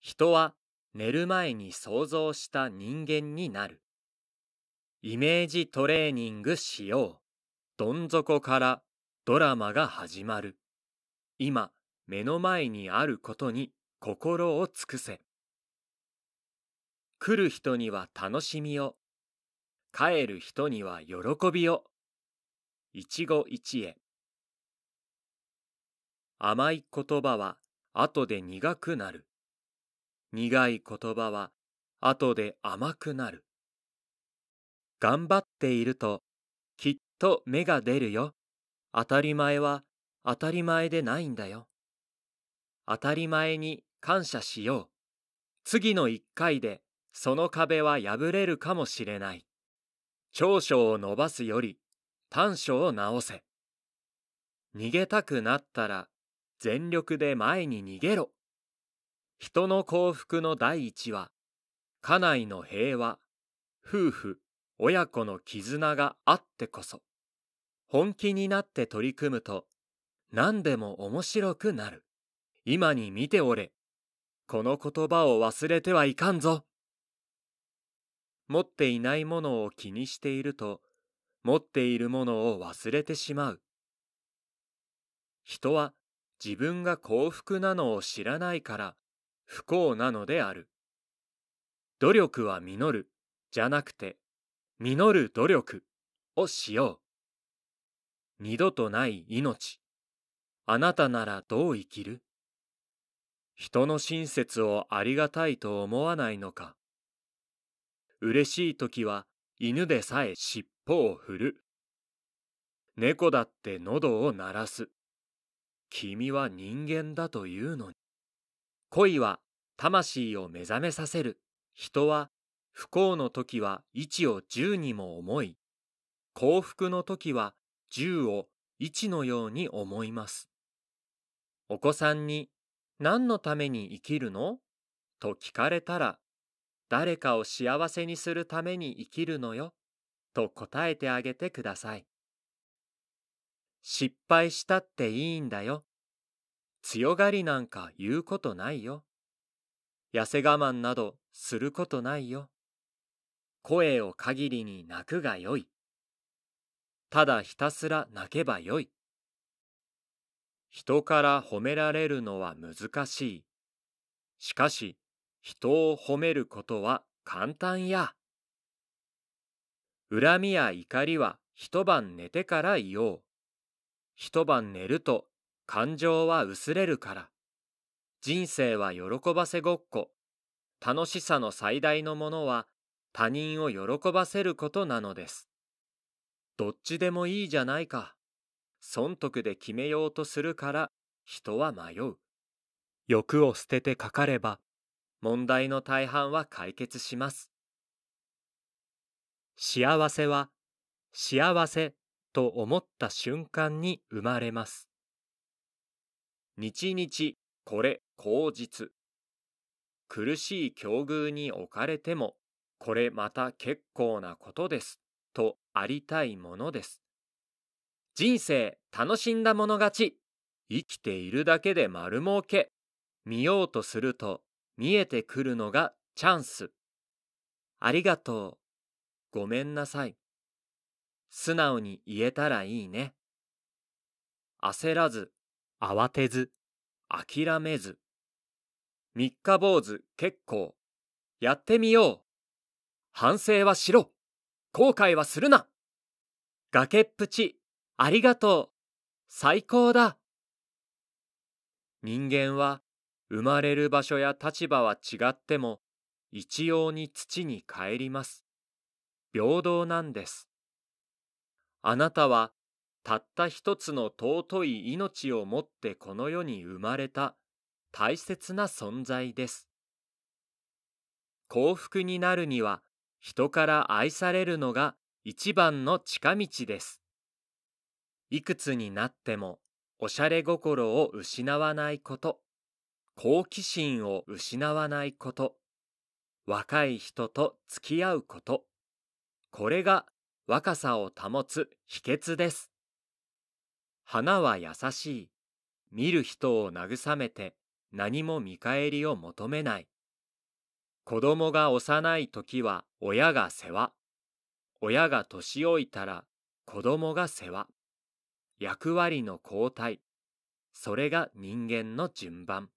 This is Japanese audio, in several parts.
人は寝る前に想像した人間になる。イメージトレーニングしよう。どん底からドラマが始まる。今、目の前にあることに心を尽くせ。来る人には楽しみを。帰る人には喜びを。一期一会。甘い言葉は後で苦くなる。苦い言葉は後で甘くなる。頑張っているときっと芽が出るよ。当たり前は当たり前でないんだよ。当たり前に感謝しよう。次の一回でその壁は破れるかもしれない。長所を伸ばすより短所を直せ。逃げたくなったら全力で前に逃げろ。人の幸福の第一は家内の平和夫婦親子の絆があってこそ本気になって取り組むと何でも面白くなる今に見ておれこの言葉を忘れてはいかんぞ持っていないものを気にしていると持っているものを忘れてしまう人は自分が幸福なのを知らないから不幸なのである。努力は実る、じゃなくて、実る努力をしよう。二度とない命。あなたならどう生きる人の親切をありがたいと思わないのか。嬉しい時は犬でさえ尻尾を振る。猫だって喉を鳴らす。君は人間だというのに。恋は魂を目覚めさせる。人は不幸の時は1を10にも思い、幸福の時は10を1のように思います。お子さんに何のために生きるのと聞かれたら、誰かを幸せにするために生きるのよと答えてあげてください。失敗したっていいんだよ。強がりなんか言うことないよ。痩せ我慢などすることないよ。声を限りに泣くがよい。ただひたすら泣けばよい。人から褒められるのは難しい。しかし、人を褒めることは簡単や。恨みや怒りは一晩寝てから言おう。一晩寝ると感情は薄れるから。人生は喜ばせごっこ。楽しさの最大のものは他人を喜ばせることなのです。どっちでもいいじゃないか。損得で決めようとするから人は迷う。欲を捨ててかかれば問題の大半は解決します。幸せは幸せと思った瞬間に生まれます。日々これ口実苦しい境遇に置かれてもこれまた結構なことですとありたいものです人生楽しんだもの勝ち生きているだけで丸儲け見ようとすると見えてくるのがチャンスありがとうごめんなさい素直に言えたらいいね焦らず慌てず、諦めず。三日坊主結構。やってみよう。反省はしろ。後悔はするな。崖っぷち、ありがとう。最高だ。人間は生まれる場所や立場は違っても一様に土に帰ります。平等なんです。あなたはたった一つの尊い命をもってこの世に生まれた大切な存在です幸福になるには人から愛されるのが一番の近道ですいくつになってもおしゃれ心を失わないこと好奇心を失わないこと若い人と付き合うことこれが若さを保つ秘訣です花は優しい。見る人を慰めて何も見返りを求めない。子供が幼い時は親が世話。親が年老いたら子供が世話。役割の交代。それが人間の順番。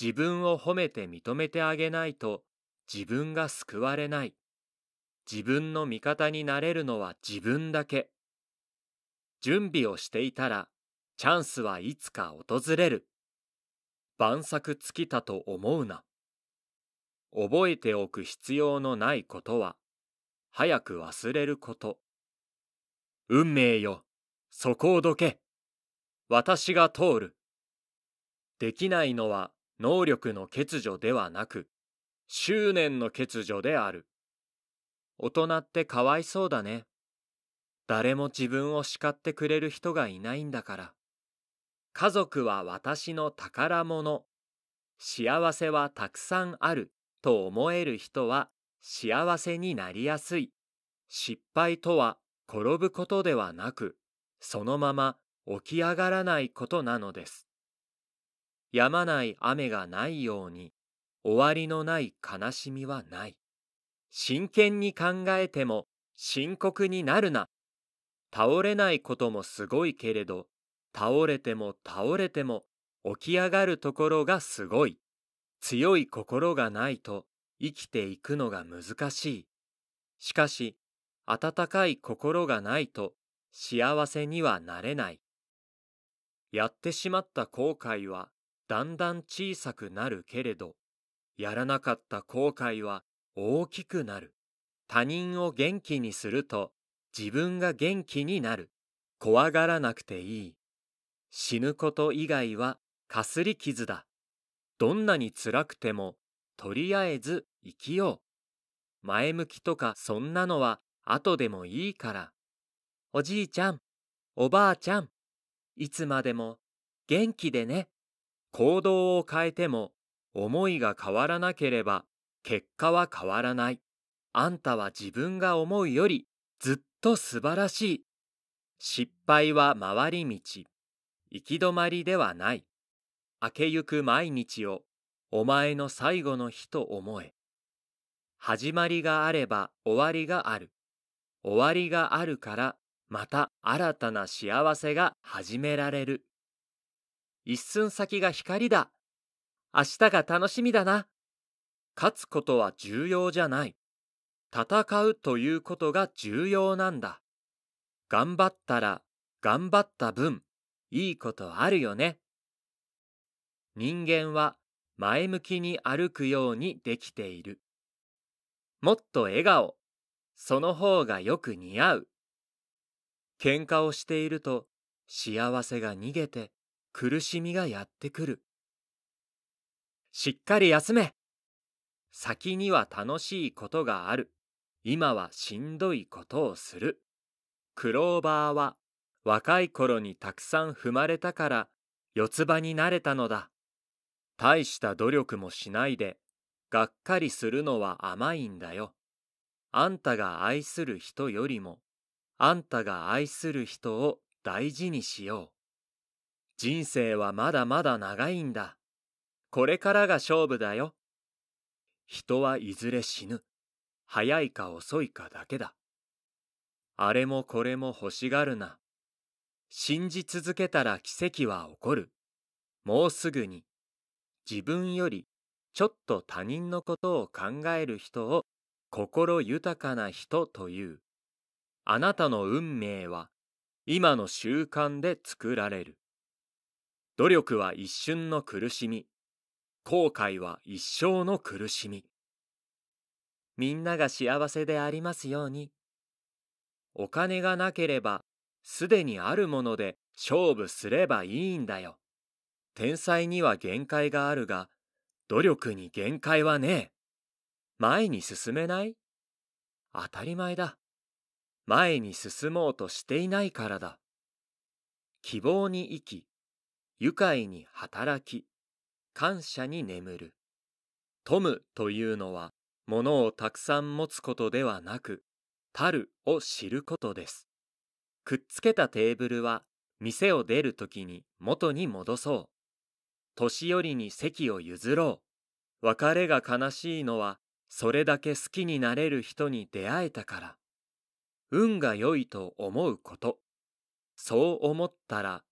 自分を褒めて認めてあげないと自分が救われない。自分の味方になれるのは自分だけ。準備をしていたらチャンスはいつか訪れる晩作尽きたと思うな覚えておく必要のないことは早く忘れること運命よそこをどけ私が通るできないのは能力の欠如ではなく執念の欠如である大人ってかわいそうだね誰も自分を叱ってくれる人がいないんだから家族は私の宝物幸せはたくさんあると思える人は幸せになりやすい失敗とは転ぶことではなくそのまま起き上がらないことなのです止まない雨がないように終わりのない悲しみはない真剣に考えても深刻になるな倒れないこともすごいけれど倒れても倒れても起き上がるところがすごい強い心がないと生きていくのが難しいしかし温かい心がないと幸せにはなれないやってしまった後悔はだんだん小さくなるけれどやらなかった後悔は大きくなる他人を元気にすると自分が元気になる怖がらなくていい死ぬこと以外はかすり傷だどんなに辛くてもとりあえず生きよう前向きとかそんなのは後でもいいからおじいちゃんおばあちゃんいつまでも元気でね行動を変えても思いが変わらなければ結果は変わらないあんたは自分が思うよりずっとと素晴らしい失敗は回り道行き止まりではない明けゆく毎日をお前の最後の日と思え始まりがあれば終わりがある終わりがあるからまた新たな幸せが始められる一寸先が光だ明日が楽しみだな勝つことは重要じゃない戦うということが重要なんだ。頑張ったら頑張った分、いいことあるよね。人間は前向きに歩くようにできている。もっと笑顔、その方がよく似合う。喧嘩をしていると幸せが逃げて苦しみがやってくる。しっかり休め先には楽しいことがある。今はしんどいことをする。クローバーは若い頃にたくさん踏まれたから四つ葉になれたのだ。大した努力もしないでがっかりするのは甘いんだよ。あんたが愛する人よりもあんたが愛する人を大事にしよう。人生はまだまだ長いんだ。これからが勝負だよ。人はいずれ死ぬ。早いか遅いかだけだ。あれもこれも欲しがるな。信じ続けたら奇跡は起こる。もうすぐに。自分よりちょっと他人のことを考える人を心豊かな人という。あなたの運命は今の習慣で作られる。努力は一瞬の苦しみ。後悔は一生の苦しみ。みんなが幸せでありますようにお金がなければすでにあるもので勝負すればいいんだよ天才には限界があるが努力に限界はねえ前に進めない当たり前だ前に進もうとしていないからだ希望に生き愉快に働き感謝に眠るトムというのは物をたくさん持つことではなく、たるを知ることです。くっつけたテーブルは、店を出るときに元に戻そう。年寄りに席を譲ろう。別れが悲しいのは、それだけ好きになれる人に出会えたから。運が良いと思うこと。そう思ったら、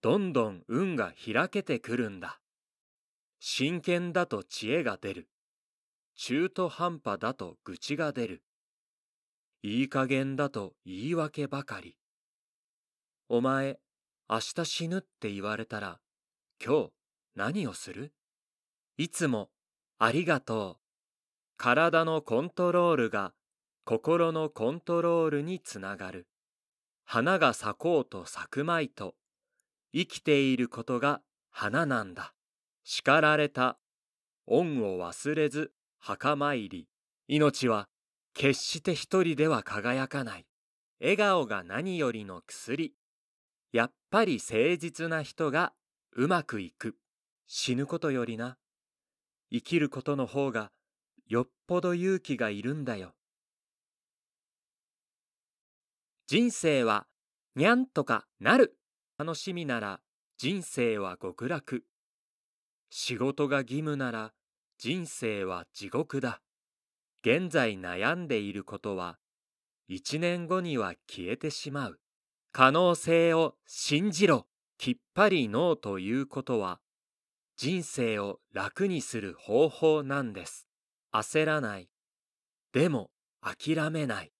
どんどん運が開けてくるんだ。真剣だと知恵が出る。中途半端だと愚痴が出る。いい加減だと言い訳ばかり。お前、明日死ぬって言われたら、今日何をするいつもありがとう。体のコントロールが心のコントロールにつながる。花が咲こうと咲くまいと、生きていることが花なんだ。叱られた。恩を忘れず、墓参り命は決して一人では輝かない笑顔が何よりの薬やっぱり誠実な人がうまくいく死ぬことよりな生きることの方がよっぽど勇気がいるんだよ人生はにゃんとかなる楽しみなら人生は極楽仕事が義務なら人生は地獄だ。現在悩んでいることは、一年後には消えてしまう。可能性を信じろ。きっぱりノーということは、人生を楽にする方法なんです。焦らない。でも諦めない。